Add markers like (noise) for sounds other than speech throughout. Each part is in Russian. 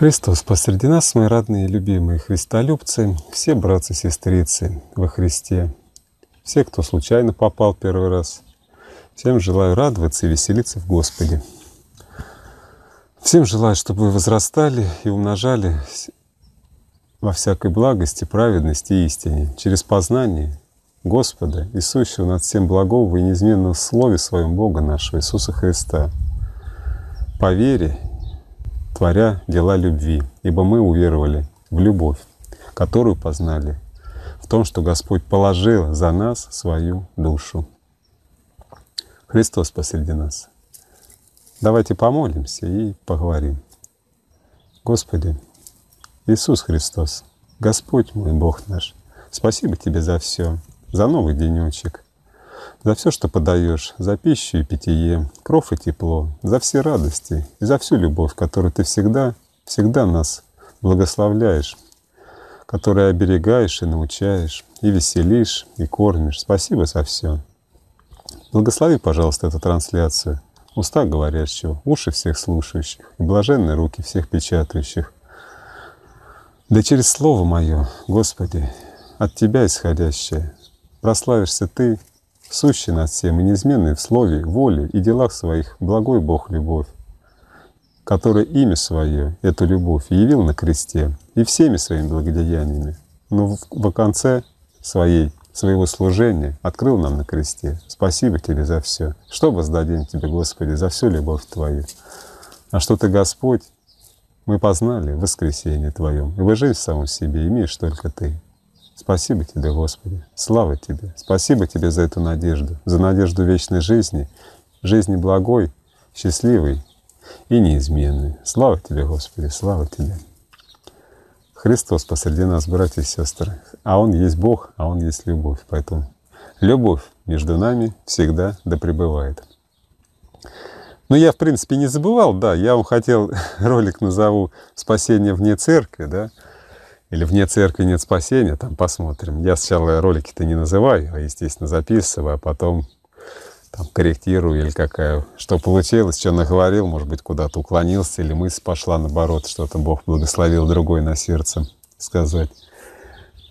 Христос посреди нас, мои родные и любимые христолюбцы, все братцы и сестрицы во Христе, все, кто случайно попал первый раз, всем желаю радоваться и веселиться в Господе. Всем желаю, чтобы вы возрастали и умножали во всякой благости, праведности и истине, через познание Господа, и сущего над всем благого и неизменного Слове Своем Бога нашего Иисуса Христа, по вере творя дела любви, ибо мы уверовали в любовь, которую познали, в том, что Господь положил за нас свою душу. Христос посреди нас. Давайте помолимся и поговорим. Господи, Иисус Христос, Господь мой, Бог наш, спасибо Тебе за все, за новый денечек – за все, что подаешь, за пищу и питье, кров и тепло, за все радости и за всю любовь, которую ты всегда, всегда нас благословляешь, которой оберегаешь и научаешь, и веселишь, и кормишь. Спасибо за все. Благослови, пожалуйста, эту трансляцию. Уста говорящего, уши всех слушающих и блаженные руки всех печатающих. Да через Слово Мое, Господи, от Тебя исходящее, прославишься Ты сущий над всем и неизменный в слове, воле и делах своих, благой Бог любовь, который имя свое, эту любовь, явил на кресте и всеми своими благодеяниями, но в конце своей, своего служения открыл нам на кресте. Спасибо Тебе за все. Что воздадим Тебе, Господи, за всю любовь Твою? А что Ты, Господь, мы познали в воскресенье Твоем, и в жизнь в самом себе имеешь только Ты. Спасибо Тебе, Господи. Слава Тебе. Спасибо Тебе за эту надежду, за надежду вечной жизни, жизни благой, счастливой и неизменной. Слава Тебе, Господи, слава Тебе. Христос посреди нас, братья и сестры. А Он есть Бог, а Он есть любовь. Поэтому любовь между нами всегда да пребывает. Но ну, я, в принципе, не забывал, да, я вам хотел (laughs) ролик назову «Спасение вне церкви», да, или вне церкви нет спасения, там посмотрим. Я сначала ролики-то не называю, а, естественно, записываю, а потом там корректирую или какая, что получилось, что наговорил, может быть, куда-то уклонился или мысль пошла наоборот, что-то Бог благословил другой на сердце сказать.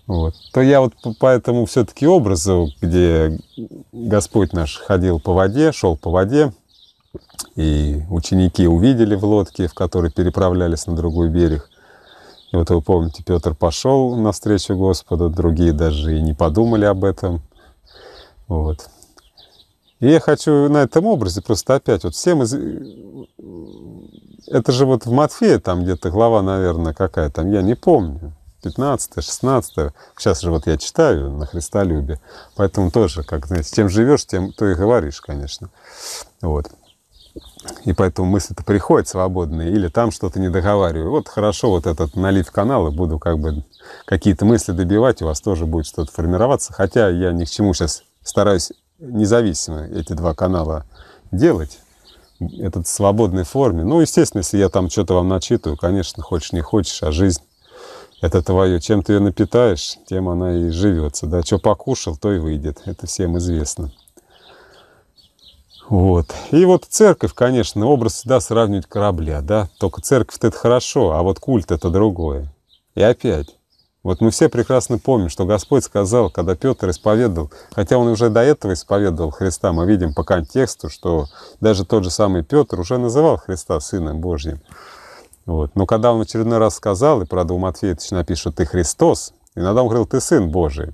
Вот. То я вот поэтому все-таки образу, где Господь наш ходил по воде, шел по воде, и ученики увидели в лодке, в которой переправлялись на другой берег – и вот вы помните, Петр пошел навстречу Господу, другие даже и не подумали об этом. Вот. И я хочу на этом образе просто опять, вот всем из... Э, это же вот в Матфея там где-то глава, наверное, какая там, я не помню. 15 16 Сейчас же вот я читаю на Христолюбе. Поэтому тоже, как, знаете, чем живешь, тем то и говоришь, конечно. Вот и поэтому мысли-то приходят свободные, или там что-то не договариваю. Вот хорошо, вот этот налив канала, буду как бы какие-то мысли добивать, у вас тоже будет что-то формироваться. Хотя я ни к чему сейчас стараюсь независимо эти два канала делать, этот в свободной форме. Ну, естественно, если я там что-то вам начитываю, конечно, хочешь не хочешь, а жизнь это твое. Чем ты ее напитаешь, тем она и живется. Да, что покушал, то и выйдет. Это всем известно. Вот. И вот церковь, конечно, образ всегда сравнивать корабля, да. Только церковь-то это хорошо, а вот культ это другое. И опять. Вот мы все прекрасно помним, что Господь сказал, когда Петр исповедовал, хотя он уже до этого исповедовал Христа, мы видим по контексту, что даже тот же самый Петр уже называл Христа Сыном Божьим. Вот. Но когда он в очередной раз сказал, и правда у Матфея точно напишет, ты Христос, иногда он говорил, ты Сын Божий.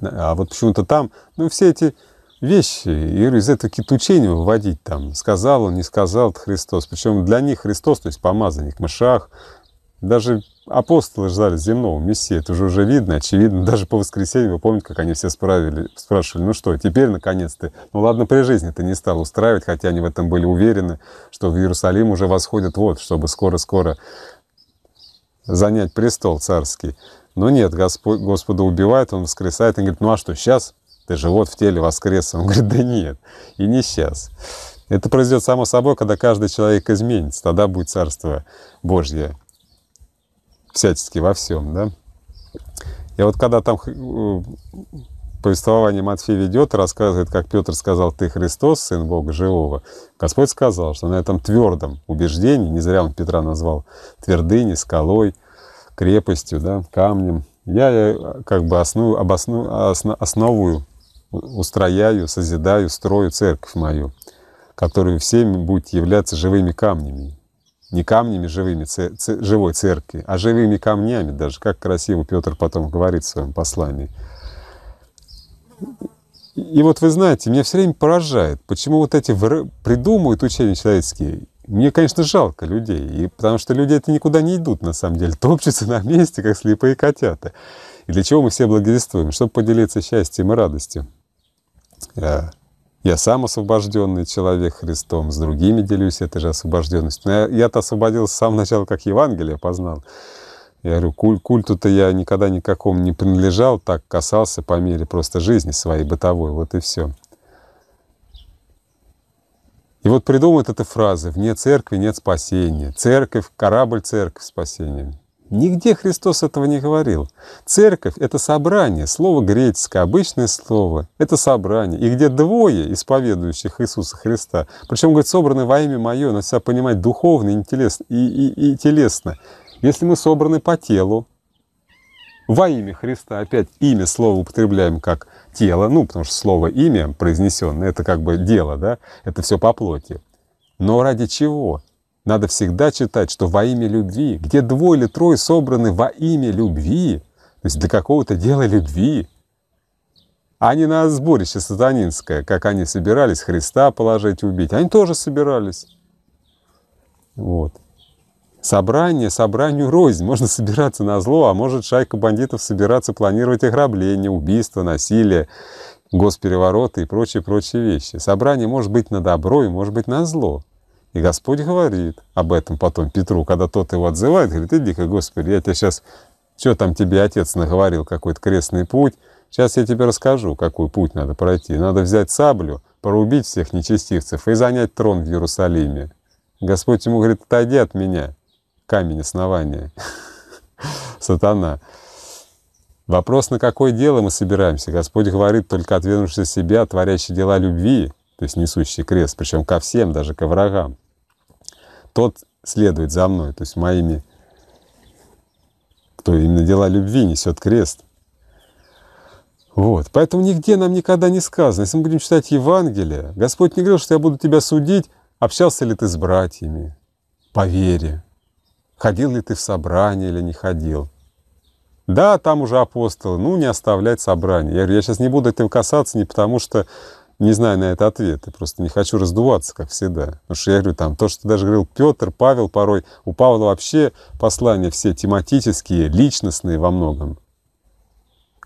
А вот почему-то там, ну все эти вещи э, и из этого китучения выводить там, сказал он, не сказал Христос. Причем для них Христос, то есть помазанник, Машах, даже апостолы ждали земного Мессии, это уже уже видно, очевидно, даже по воскресенье, вы помните, как они все справили, спрашивали, ну что, теперь наконец-то, ну ладно, при жизни ты не стал устраивать, хотя они в этом были уверены, что в Иерусалим уже восходят вот, чтобы скоро-скоро занять престол царский. Но нет, Господь, Господа убивает, Он воскресает, и говорит, ну а что, сейчас ты же вот в теле воскрес. Он говорит, да нет, и не сейчас. Это произойдет само собой, когда каждый человек изменится, тогда будет Царство Божье всячески во всем, да. Я вот когда там э, повествование Матфея ведет, рассказывает, как Петр сказал, ты Христос, Сын Бога Живого, Господь сказал, что на этом твердом убеждении, не зря он Петра назвал твердыней, скалой, крепостью, да, камнем, я э, как бы основу, обосну, основ, основую устрояю, созидаю, строю церковь мою, которую всеми будет являться живыми камнями. Не камнями живыми, живой церкви, а живыми камнями даже, как красиво Петр потом говорит в своем послании. И вот вы знаете, меня все время поражает, почему вот эти вр... придумывают учения человеческие. Мне, конечно, жалко людей, и потому что люди это никуда не идут, на самом деле, (laughs) топчутся на месте, как слепые котята. И для чего мы все благодействуем? Чтобы поделиться счастьем и радостью. Э, я сам освобожденный человек Христом, с другими делюсь этой же освобожденностью. Но я, я-то освободился с самого начала, как Евангелие познал. Я говорю, куль, культу-то я никогда никакому не принадлежал, так касался по мере просто жизни своей бытовой, вот и все. И вот придумают этой фразы «вне церкви нет спасения», «церковь, корабль церковь спасением». Нигде Христос этого не говорил. Церковь – это собрание, слово греческое, обычное слово – это собрание. И где двое исповедующих Иисуса Христа, причем, говорит, собраны во имя Мое, надо себя понимать духовно и, и, и, и телесно. Если мы собраны по телу, во имя Христа, опять имя слово употребляем как тело, ну, потому что слово имя произнесенное, это как бы дело, да, это все по плоти. Но ради чего? Надо всегда читать, что во имя любви, где двое или трое собраны во имя любви, то есть для какого-то дела любви, а не на сборище сатанинское, как они собирались Христа положить убить. Они тоже собирались. Вот. Собрание, собранию рознь. Можно собираться на зло, а может шайка бандитов собираться планировать ограбление, убийство, насилие, госперевороты и прочие-прочие вещи. Собрание может быть на добро и может быть на зло. И Господь говорит об этом потом Петру, когда тот его отзывает, говорит, иди-ка, Господи, я тебе сейчас, что там тебе отец наговорил, какой-то крестный путь, сейчас я тебе расскажу, какой путь надо пройти. Надо взять саблю, порубить всех нечестивцев и занять трон в Иерусалиме. Господь ему говорит, отойди от меня, камень основания, (laughs) сатана. Вопрос, на какое дело мы собираемся. Господь говорит, только отвергнувший себя, творящий дела любви, то есть несущий крест, причем ко всем, даже ко врагам тот следует за мной, то есть моими, кто именно дела любви несет крест. Вот. Поэтому нигде нам никогда не сказано. Если мы будем читать Евангелие, Господь не говорил, что я буду тебя судить, общался ли ты с братьями по вере, ходил ли ты в собрание или не ходил. Да, там уже апостолы, ну не оставлять собрание. Я говорю, я сейчас не буду этим касаться не потому, что не знаю на это ответа, просто не хочу раздуваться, как всегда. Потому что я говорю, там, то, что даже говорил Петр, Павел порой, у Павла вообще послания все тематические, личностные во многом.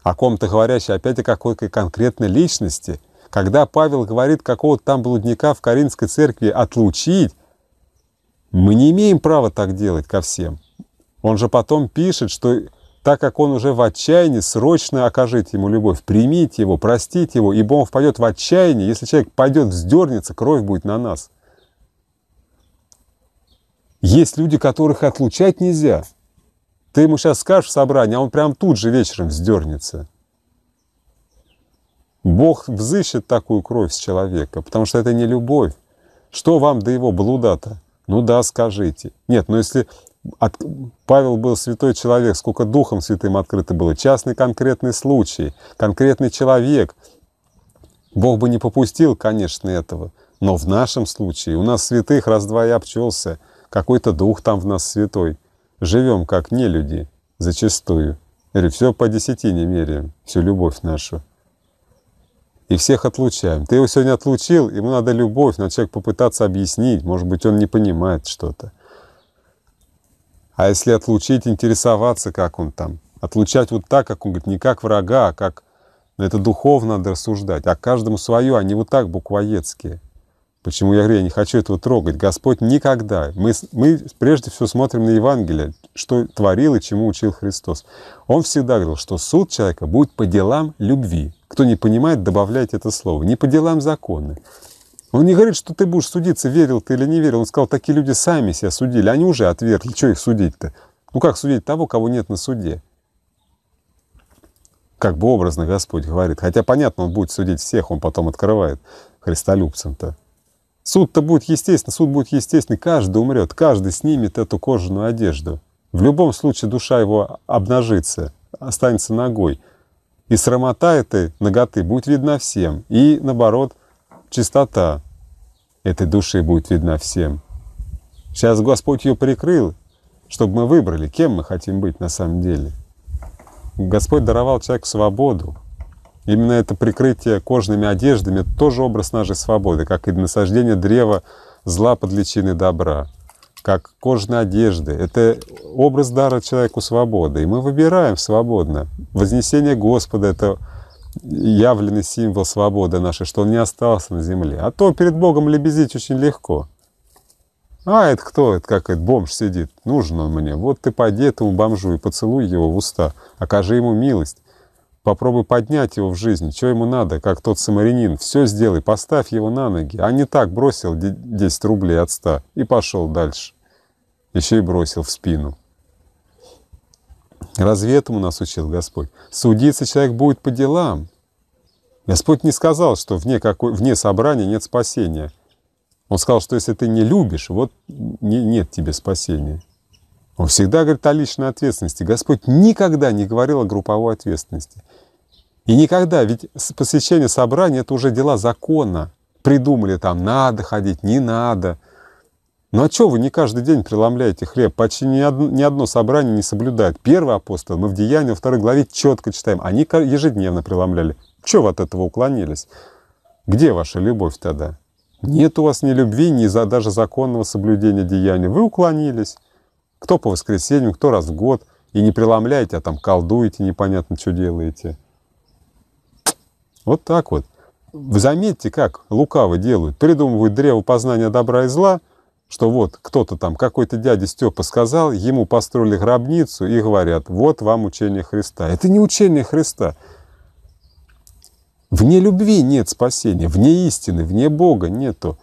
О ком-то говорящий опять о какой-то конкретной личности. Когда Павел говорит какого-то там блудника в Каринской церкви отлучить, мы не имеем права так делать ко всем. Он же потом пишет, что так как он уже в отчаянии, срочно окажите ему любовь, примите его, простите его, ибо он впадет в отчаяние. Если человек пойдет, вздернется, кровь будет на нас. Есть люди, которых отлучать нельзя. Ты ему сейчас скажешь в собрании, а он прям тут же вечером вздернется. Бог взыщет такую кровь с человека, потому что это не любовь. Что вам до его блуда-то? Ну да, скажите. Нет, но если от... Павел был святой человек, сколько Духом Святым открыто было. Частный конкретный случай, конкретный человек. Бог бы не попустил, конечно, этого. Но в нашем случае у нас святых раз-два и обчелся. Какой-то дух там в нас святой. Живем как не люди, зачастую. Или все по десятине меряем, всю любовь нашу. И всех отлучаем. Ты его сегодня отлучил, ему надо любовь, но человек попытаться объяснить. Может быть, он не понимает что-то. А если отлучить, интересоваться, как он там. Отлучать вот так, как он говорит, не как врага, а как... Но ну, это духовно надо рассуждать. А каждому свое, а не вот так буквоедские. Почему я говорю, я не хочу этого трогать. Господь никогда. Мы, мы прежде всего смотрим на Евангелие, что творил и чему учил Христос. Он всегда говорил, что суд человека будет по делам любви. Кто не понимает, добавляйте это слово. Не по делам законы. Он не говорит, что ты будешь судиться, верил ты или не верил. Он сказал, такие люди сами себя судили, они уже отвергли. Что их судить-то? Ну как судить того, кого нет на суде? Как бы образно Господь говорит. Хотя понятно, он будет судить всех, он потом открывает христолюбцам-то. Суд-то будет естественный, суд будет естественный. Каждый умрет, каждый снимет эту кожаную одежду. В любом случае душа его обнажится, останется ногой. И срамота этой ноготы будет видна всем. И, наоборот, Чистота этой души будет видна всем. Сейчас Господь ее прикрыл, чтобы мы выбрали, кем мы хотим быть на самом деле. Господь даровал человеку свободу. Именно это прикрытие кожными одеждами – тоже образ нашей свободы, как и насаждение древа зла под личиной добра, как кожные одежды. Это образ дара человеку свободы. И мы выбираем свободно. Вознесение Господа – это явленный символ свободы нашей, что он не остался на земле. А то перед Богом лебезить очень легко. А это кто? Это как этот бомж сидит. Нужен он мне. Вот ты пойди этому бомжу и поцелуй его в уста. Окажи ему милость. Попробуй поднять его в жизни. Что ему надо, как тот самарянин. Все сделай, поставь его на ноги. А не так бросил 10 рублей от 100 и пошел дальше. Еще и бросил в спину. Разве этому нас учил Господь? Судиться человек будет по делам. Господь не сказал, что вне, какой, вне собрания нет спасения. Он сказал, что если ты не любишь, вот не, нет тебе спасения. Он всегда говорит о личной ответственности. Господь никогда не говорил о групповой ответственности. И никогда, ведь посвящение собрания – это уже дела закона. Придумали там, надо ходить, не надо – ну а что вы не каждый день преломляете хлеб? Почти ни одно, ни одно собрание не соблюдает. Первый апостол, мы в Деянии, во второй главе четко читаем. Они ежедневно преломляли. Чего вы от этого уклонились? Где ваша любовь тогда? Нет у вас ни любви, ни за, даже законного соблюдения деяния. Вы уклонились. Кто по воскресеньям, кто раз в год. И не преломляете, а там колдуете, непонятно, что делаете. Вот так вот. Заметьте, как лукавы делают. Придумывают древо познания добра и зла – что вот кто-то там, какой-то дядя Степа сказал, ему построили гробницу и говорят, вот вам учение Христа. Это не учение Христа. Вне любви нет спасения, вне истины, вне Бога нету.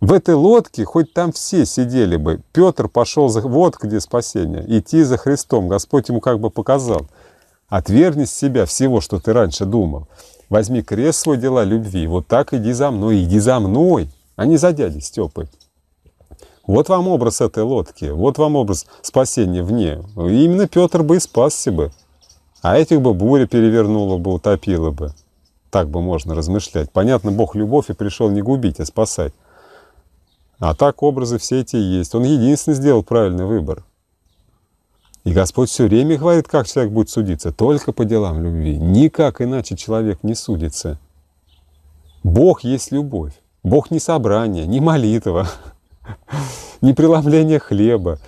В этой лодке хоть там все сидели бы. Петр пошел, за... вот где спасение, идти за Христом. Господь ему как бы показал. Отвергни с себя всего, что ты раньше думал. Возьми крест свой дела любви. Вот так иди за мной, иди за мной, а не за дядей Степой. Вот вам образ этой лодки, вот вам образ спасения в ней. именно Петр бы и спасся бы. А этих бы буря перевернула бы, утопила бы. Так бы можно размышлять. Понятно, Бог любовь и пришел не губить, а спасать. А так образы все эти есть. Он единственный сделал правильный выбор. И Господь все время говорит, как человек будет судиться, только по делам любви. Никак иначе человек не судится. Бог есть любовь. Бог не собрание, не молитва. (laughs) Не преломления хлеба.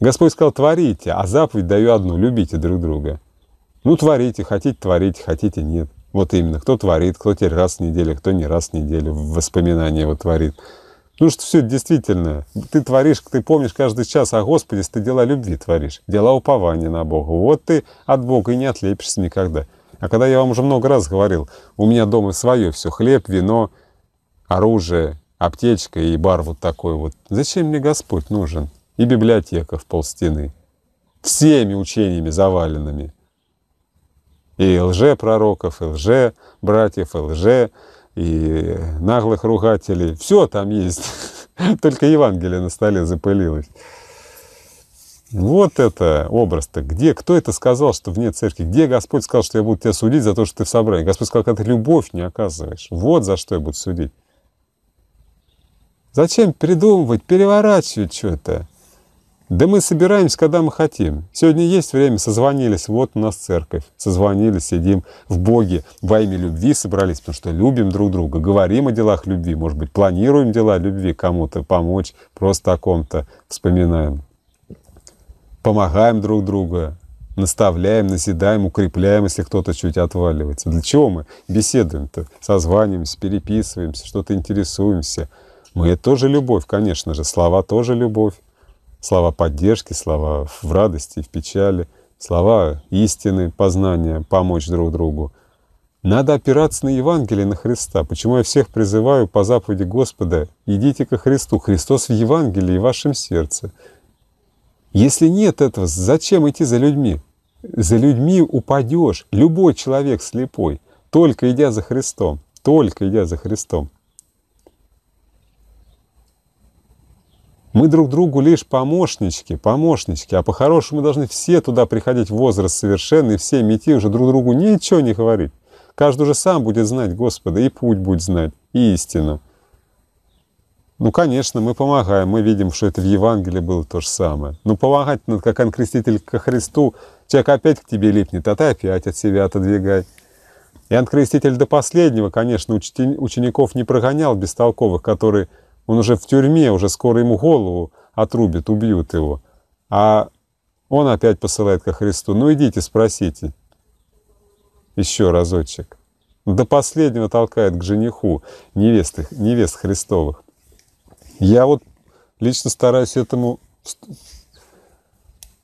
Господь сказал, творите, а заповедь даю одну, любите друг друга. Ну, творите, хотите, творите, хотите, нет. Вот именно, кто творит, кто теперь раз в неделю, кто не раз в неделю в воспоминания его творит. Ну что все действительно, ты творишь, ты помнишь каждый час А Господи, ты дела любви творишь, дела упования на Бога. Вот ты от Бога и не отлепишься никогда. А когда я вам уже много раз говорил, у меня дома свое все, хлеб, вино, оружие, аптечка и бар вот такой вот. Зачем мне Господь нужен? И библиотека в полстены. Всеми учениями заваленными. И лже-пророков, и лже-братьев, и лже, и наглых ругателей. Все там есть. (laughs) Только Евангелие на столе запылилось. Вот это образ-то. Где, кто это сказал, что вне церкви? Где Господь сказал, что я буду тебя судить за то, что ты в собрании? Господь сказал, когда ты любовь не оказываешь. Вот за что я буду судить. Зачем придумывать, переворачивать что-то? Да мы собираемся, когда мы хотим. Сегодня есть время, созвонились, вот у нас церковь. Созвонились, сидим в Боге, во имя любви собрались, потому что любим друг друга, говорим о делах любви, может быть, планируем дела любви, кому-то помочь, просто о ком-то вспоминаем. Помогаем друг друга, наставляем, наседаем, укрепляем, если кто-то чуть отваливается. Для чего мы беседуем-то? Созваниваемся, переписываемся, что-то интересуемся – мы ну, это тоже любовь, конечно же. Слова тоже любовь. Слова поддержки, слова в радости, в печали, слова истины, познания, помочь друг другу. Надо опираться на Евангелие, на Христа. Почему я всех призываю по заповеди Господа, идите ко Христу. Христос в Евангелии в вашем сердце. Если нет этого, зачем идти за людьми? За людьми упадешь. Любой человек слепой, только идя за Христом, только идя за Христом. Мы друг другу лишь помощнички, помощнички, а по-хорошему должны все туда приходить в возраст совершенный, все идти уже друг другу ничего не говорить. Каждый уже сам будет знать Господа, и путь будет знать, и истину. Ну, конечно, мы помогаем, мы видим, что это в Евангелии было то же самое. Но ну, помогать надо, как анкреститель ко Христу, человек опять к тебе липнет, а ты опять от себя отодвигай. И Креститель до последнего, конечно, учеников не прогонял бестолковых, которые он уже в тюрьме, уже скоро ему голову отрубят, убьют его. А он опять посылает ко Христу. Ну идите, спросите. Еще разочек. До последнего толкает к жениху невесты, невест Христовых. Я вот лично стараюсь этому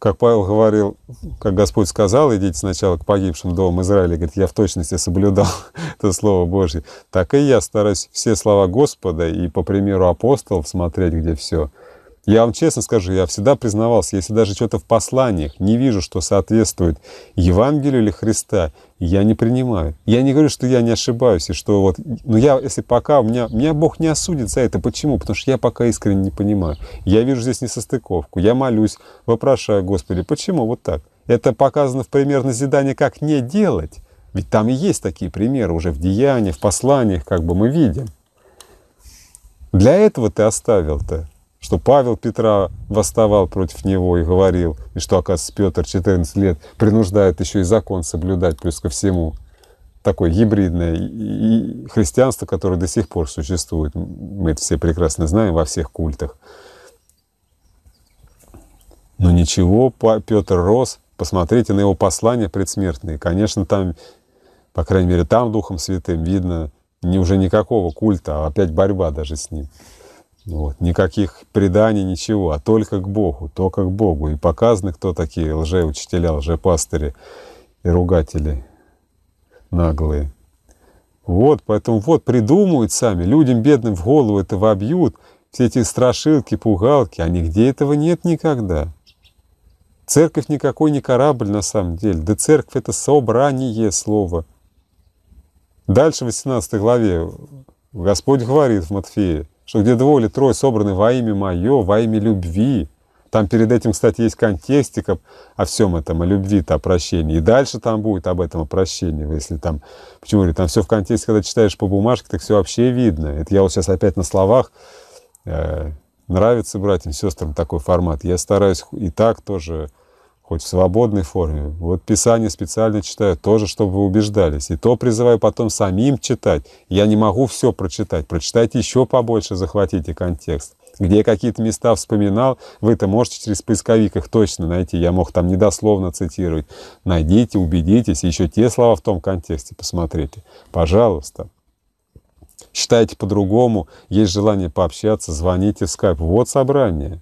как Павел говорил, как Господь сказал, идите сначала к погибшим домам Израиля, говорит, я в точности соблюдал (laughs) это Слово Божье, так и я стараюсь все слова Господа и по примеру апостолов смотреть, где все – я вам честно скажу, я всегда признавался, если даже что-то в посланиях не вижу, что соответствует Евангелию или Христа, я не принимаю. Я не говорю, что я не ошибаюсь, и что вот, но я, если пока, у меня, меня Бог не осудит за это. Почему? Потому что я пока искренне не понимаю. Я вижу здесь несостыковку, я молюсь, вопрошаю, Господи, почему вот так? Это показано в пример назидания, как не делать. Ведь там и есть такие примеры уже в деяниях, в посланиях, как бы мы видим. Для этого ты оставил-то что Павел Петра восставал против него и говорил, и что, оказывается, Петр 14 лет принуждает еще и закон соблюдать, плюс ко всему, такое гибридное и христианство, которое до сих пор существует. Мы это все прекрасно знаем во всех культах. Но ничего, Петр рос. Посмотрите на его послания предсмертные. Конечно, там, по крайней мере, там Духом Святым видно не уже никакого культа, а опять борьба даже с ним. Ну вот. Никаких преданий, ничего, а только к Богу, только к Богу. И показаны, кто такие лжеучителя, лжепастыри и ругатели наглые. Вот, поэтому вот придумывают сами, людям бедным в голову это вобьют, все эти страшилки, пугалки, а нигде этого нет никогда. Церковь никакой не корабль на самом деле, да церковь это собрание слова. Дальше в 18 главе Господь говорит в Матфея, что где двое или трое собраны во имя мое, во имя любви, там перед этим, кстати, есть контекстика о всем этом, о любви о прощении. И дальше там будет об этом, о прощении. Если там, почему говорю, там все в контексте, когда читаешь по бумажке, так все вообще видно. Это я вот сейчас опять на словах. Э, нравится братьям, сестрам такой формат. Я стараюсь и так тоже хоть в свободной форме. Вот Писание специально читаю, тоже, чтобы вы убеждались. И то призываю потом самим читать. Я не могу все прочитать. Прочитайте еще побольше, захватите контекст. Где я какие-то места вспоминал, вы это можете через поисковик их точно найти. Я мог там недословно цитировать. Найдите, убедитесь, еще те слова в том контексте посмотрите. Пожалуйста. Считайте по-другому, есть желание пообщаться, звоните в скайп. Вот собрание.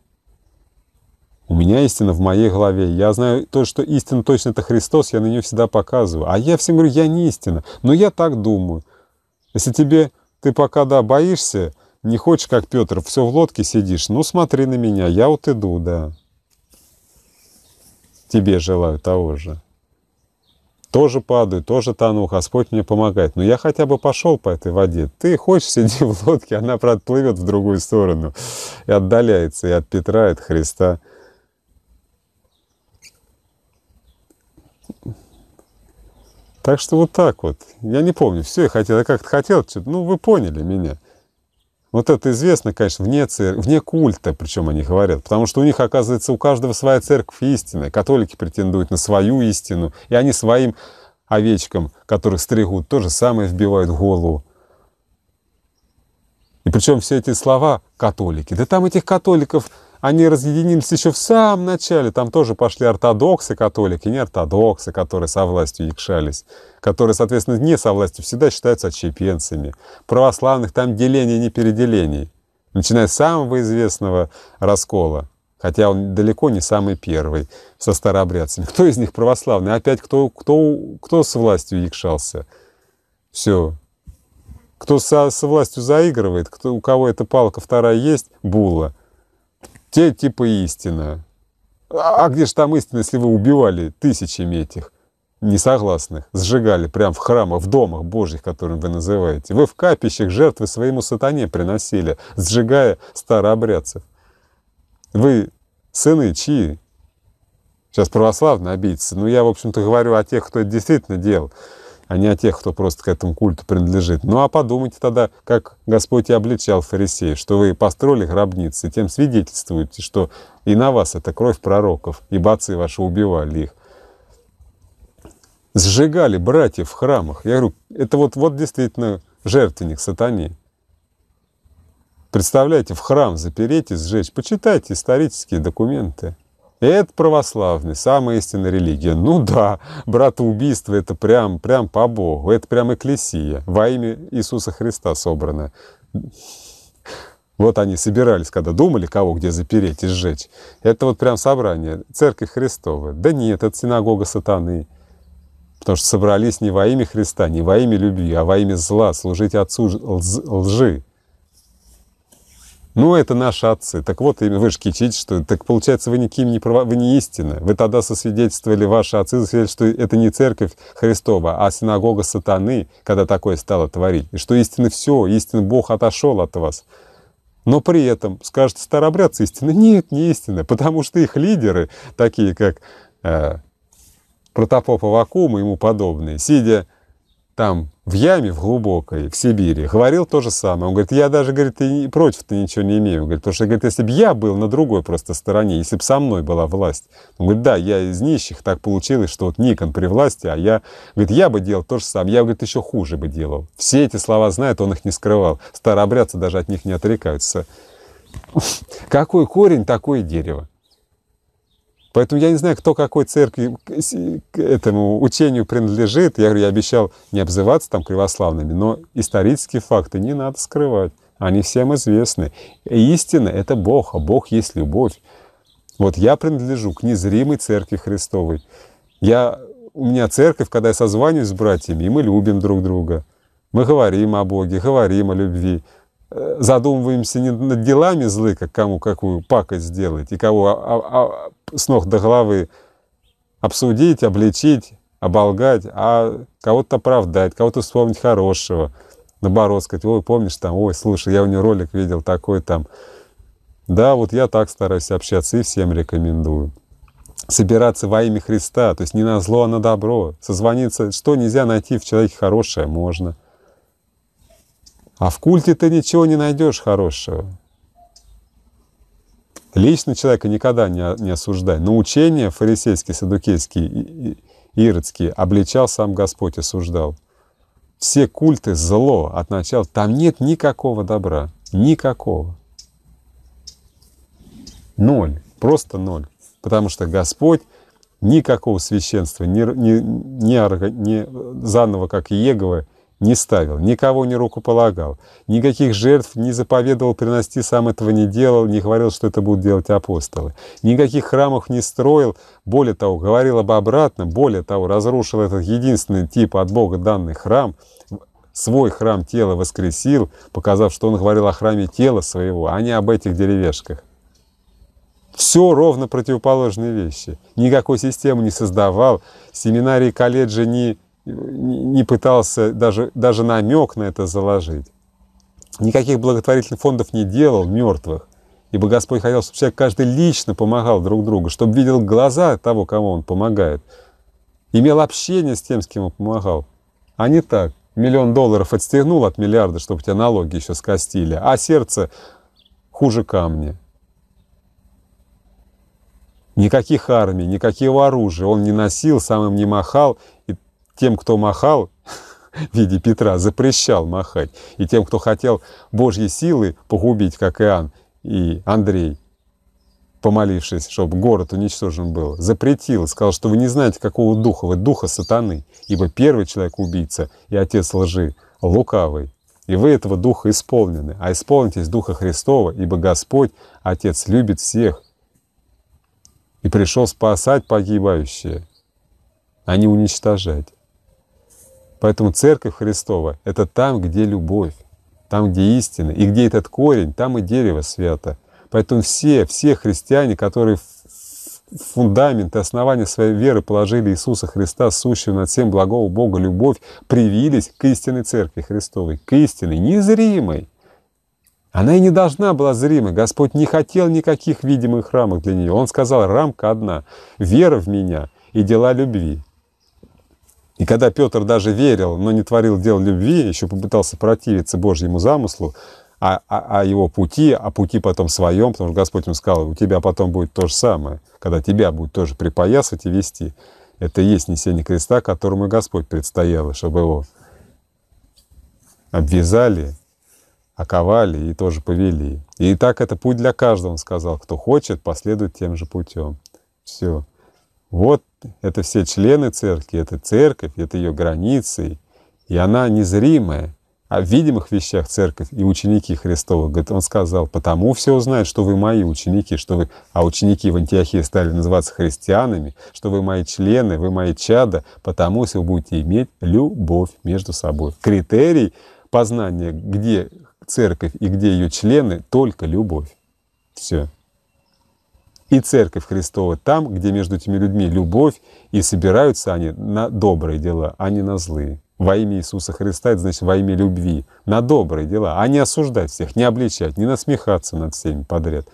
У меня истина в моей голове. Я знаю то, что истина точно это Христос, я на нее всегда показываю. А я всем говорю, я не истина, но я так думаю. Если тебе, ты пока, да, боишься, не хочешь, как Петр, все в лодке сидишь, ну смотри на меня, я вот иду, да. Тебе желаю того же. Тоже падаю, тоже тону, Господь мне помогает. Но я хотя бы пошел по этой воде. Ты хочешь, сиди в лодке, она, правда, плывет в другую сторону и отдаляется и от Петра, и от Христа. Так что вот так вот. Я не помню, все я хотел, я как-то хотел, ну вы поняли меня. Вот это известно, конечно, вне, цер... вне культа, причем они говорят, потому что у них, оказывается, у каждого своя церковь истинная, Католики претендуют на свою истину, и они своим овечкам, которых стригут, то же самое вбивают в голову. И причем все эти слова католики, да там этих католиков они разъединились еще в самом начале. Там тоже пошли ортодоксы, католики, не ортодоксы, которые со властью якшались, которые, соответственно, не со властью всегда считаются отщепенцами. Православных там деление, не переделение. Начиная с самого известного раскола, хотя он далеко не самый первый со старообрядцами. Кто из них православный? Опять кто, кто, кто с властью якшался? Все, кто со, со властью заигрывает, кто, у кого эта палка вторая есть, була, те типа истина. А, а где же там истина, если вы убивали тысячами этих несогласных, сжигали прямо в храмах, в домах божьих, которым вы называете? Вы в капищах жертвы своему сатане приносили, сжигая старообрядцев. Вы сыны чьи? Сейчас православные обидится, но я, в общем-то, говорю о тех, кто это действительно делал а не о тех, кто просто к этому культу принадлежит. Ну а подумайте тогда, как Господь и обличал фарисеев, что вы построили гробницы, тем свидетельствуете, что и на вас это кровь пророков, и бацы ваши убивали их. Сжигали братьев в храмах. Я говорю, это вот, вот действительно жертвенник сатане. Представляете, в храм запереть и сжечь. Почитайте исторические документы. Это православный, самая истинная религия. Ну да, братоубийство это прям, прям по Богу, это прям эклесия, во имя Иисуса Христа собрана. Вот они собирались, когда думали, кого где запереть и сжечь. Это вот прям собрание, церкви Христовой. Да нет, это синагога сатаны. Потому что собрались не во имя Христа, не во имя любви, а во имя зла, служить отцу лжи. Ну, это наши отцы. Так вот, вы же кичите, что так получается, вы никим не права, вы не истина. Вы тогда сосвидетельствовали, ваши отцы засвидетельствовали, что это не церковь Христова, а синагога сатаны, когда такое стало творить. И что истина все, истина Бог отошел от вас. Но при этом скажете, старообрядцы истина. Нет, не истина, потому что их лидеры, такие как э, Протопоп Авакум и ему подобные, сидя там в яме в глубокой, в Сибири, говорил то же самое. Он говорит, я даже, говорит, и против ты ничего не имею. Он говорит, потому что, говорит, если бы я был на другой просто стороне, если бы со мной была власть. Он говорит, да, я из нищих, так получилось, что вот Никон при власти, а я, говорит, я бы делал то же самое. Я, говорит, еще хуже бы делал. Все эти слова знает, он их не скрывал. Старообрядцы даже от них не отрекаются. Какой корень, такое дерево. Поэтому я не знаю, кто какой церкви к этому учению принадлежит. Я говорю, я обещал не обзываться там кривославными, но исторические факты не надо скрывать. Они всем известны. И истина — это Бог, а Бог есть любовь. Вот я принадлежу к незримой церкви Христовой. Я, у меня церковь, когда я созваниваюсь с братьями, и мы любим друг друга. Мы говорим о Боге, говорим о любви. Э, задумываемся не над делами злы, как кому какую пакость сделать, и кого а, а, а, с ног до головы обсудить, обличить, оболгать, а кого-то оправдать, кого-то вспомнить хорошего, наоборот, сказать, ой, помнишь там, ой, слушай, я у него ролик видел такой там. Да, вот я так стараюсь общаться и всем рекомендую. Собираться во имя Христа, то есть не на зло, а на добро. Созвониться, что нельзя найти в человеке хорошее, можно – а в культе ты ничего не найдешь хорошего. Лично человека никогда не, не осуждай. Но учения фарисейские, садукейские, иродские обличал сам Господь, осуждал. Все культы зло от начала. Там нет никакого добра. Никакого. Ноль. Просто ноль. Потому что Господь никакого священства, не, не, не, не заново, как Еговы, не ставил, никого не рукополагал, никаких жертв не заповедовал принести, сам этого не делал, не говорил, что это будут делать апостолы. Никаких храмов не строил, более того, говорил об обратном, более того, разрушил этот единственный тип от Бога данный храм, свой храм тела воскресил, показав, что он говорил о храме тела своего, а не об этих деревешках. Все ровно противоположные вещи. Никакой системы не создавал, семинарии колледжи не не пытался даже, даже намек на это заложить. Никаких благотворительных фондов не делал, мертвых. Ибо Господь хотел, чтобы человек каждый лично помогал друг другу, чтобы видел глаза того, кому он помогает, имел общение с тем, с кем он помогал. А не так. Миллион долларов отстегнул от миллиарда, чтобы тебя налоги еще скостили, а сердце хуже камня. Никаких армий, никакого оружия он не носил, сам им не махал, и тем, кто махал (laughs) в виде Петра, запрещал махать. И тем, кто хотел Божьей силы погубить, как Иоанн и Андрей, помолившись, чтобы город уничтожен был, запретил, сказал, что вы не знаете, какого духа, вы духа сатаны, ибо первый человек убийца и отец лжи лукавый. И вы этого Духа исполнены, а исполнитесь Духа Христова, ибо Господь, Отец, любит всех и пришел спасать погибающие, а не уничтожать. Поэтому церковь Христова — это там, где любовь, там, где истина, и где этот корень, там и дерево свято. Поэтому все, все христиане, которые фундамент и основание своей веры положили Иисуса Христа, сущего над всем благого Бога, любовь, привились к истинной Церкви Христовой, к истинной, незримой. Она и не должна была зримой. Господь не хотел никаких видимых рамок для нее. Он сказал, рамка одна — вера в меня и дела любви. И когда Петр даже верил, но не творил дел любви, еще попытался противиться Божьему замыслу, о, о, о его пути, о а пути потом своем, потому что Господь ему сказал, у тебя потом будет то же самое, когда тебя будет тоже припоясывать и вести. Это и есть несение креста, которому Господь предстояло, чтобы его обвязали, оковали и тоже повели. И так это путь для каждого, он сказал. Кто хочет, последует тем же путем. Все. Вот это все члены церкви, это церковь, это ее границы. И она незримая. О а видимых вещах церковь и ученики Христова. Говорит, он сказал, потому все узнают, что вы мои ученики, что вы, а ученики в Антиохии стали называться христианами, что вы мои члены, вы мои чада, потому все будете иметь любовь между собой. Критерий познания, где церковь и где ее члены, только любовь. Все и Церковь Христова там, где между этими людьми любовь, и собираются они на добрые дела, а не на злые. Во имя Иисуса Христа, это значит во имя любви, на добрые дела, а не осуждать всех, не обличать, не насмехаться над всеми подряд.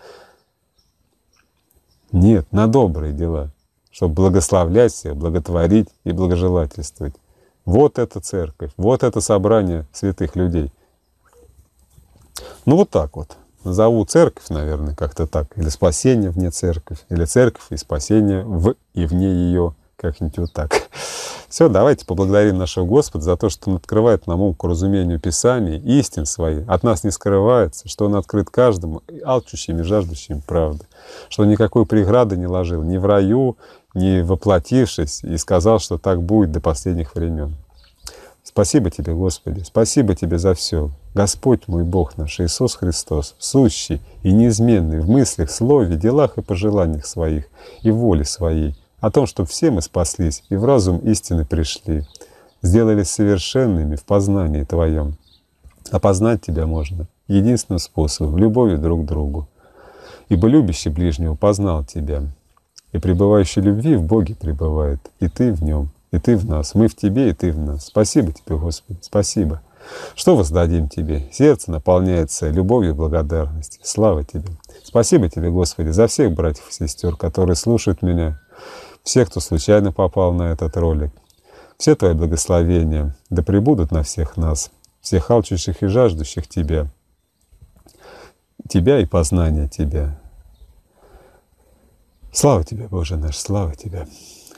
Нет, на добрые дела, чтобы благословлять всех, благотворить и благожелательствовать. Вот эта церковь, вот это собрание святых людей. Ну вот так вот назову церковь, наверное, как-то так, или спасение вне церковь, или церковь и спасение в и вне ее, как-нибудь вот так. (laughs) Все, давайте поблагодарим нашего Господа за то, что Он открывает нам ум к разумению Писания, истин свои от нас не скрывается, что Он открыт каждому, алчущим и жаждущим правды, что никакой преграды не ложил, ни в раю, не воплотившись, и сказал, что так будет до последних времен. Спасибо Тебе, Господи, спасибо Тебе за все. Господь мой Бог наш, Иисус Христос, сущий и неизменный в мыслях, слове, делах и пожеланиях своих, и воле своей, о том, чтобы все мы спаслись и в разум истины пришли, сделались совершенными в познании Твоем. Опознать Тебя можно единственным способом — в любови друг к другу. Ибо любящий ближнего познал Тебя, и пребывающий любви в Боге пребывает, и Ты в Нем — и Ты в нас. Мы в Тебе, и Ты в нас. Спасибо Тебе, Господи, спасибо. Что воздадим Тебе? Сердце наполняется любовью и благодарностью. Слава Тебе. Спасибо Тебе, Господи, за всех братьев и сестер, которые слушают меня, всех, кто случайно попал на этот ролик. Все Твои благословения да пребудут на всех нас, всех алчущих и жаждущих Тебя. Тебя и познания Тебя. Слава Тебе, Боже наш, слава Тебе.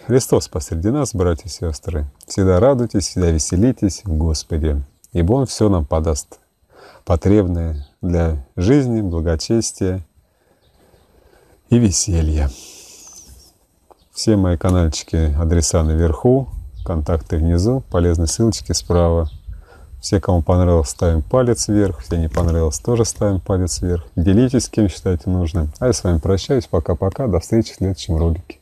Христос посреди нас, братья и сестры. Всегда радуйтесь, всегда веселитесь в Господе, ибо Он все нам подаст потребное для жизни, благочестия и веселья. Все мои каналчики, адреса наверху, контакты внизу, полезные ссылочки справа. Все, кому понравилось, ставим палец вверх. Все не понравилось, тоже ставим палец вверх. Делитесь, кем считаете нужным. А я с вами прощаюсь. Пока-пока. До встречи в следующем ролике.